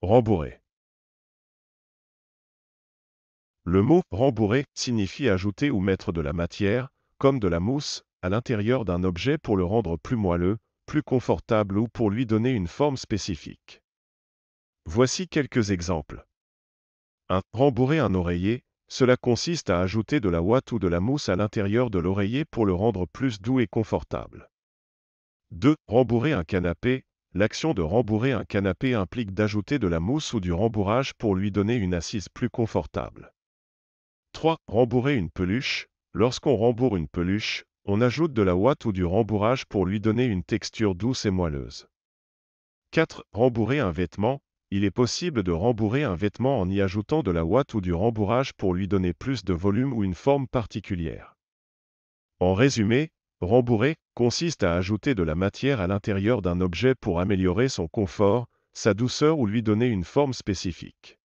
Le mot rembourrer » signifie ajouter ou mettre de la matière, comme de la mousse, à l'intérieur d'un objet pour le rendre plus moelleux, plus confortable ou pour lui donner une forme spécifique. Voici quelques exemples. 1. Rembourrer un oreiller, cela consiste à ajouter de la ouate ou de la mousse à l'intérieur de l'oreiller pour le rendre plus doux et confortable. 2. Rembourrer un canapé, L'action de rembourrer un canapé implique d'ajouter de la mousse ou du rembourrage pour lui donner une assise plus confortable. 3. Rembourrer une peluche. Lorsqu'on rembourre une peluche, on ajoute de la ouate ou du rembourrage pour lui donner une texture douce et moelleuse. 4. Rembourrer un vêtement. Il est possible de rembourrer un vêtement en y ajoutant de la ouate ou du rembourrage pour lui donner plus de volume ou une forme particulière. En résumé, rembourrer, consiste à ajouter de la matière à l'intérieur d'un objet pour améliorer son confort, sa douceur ou lui donner une forme spécifique.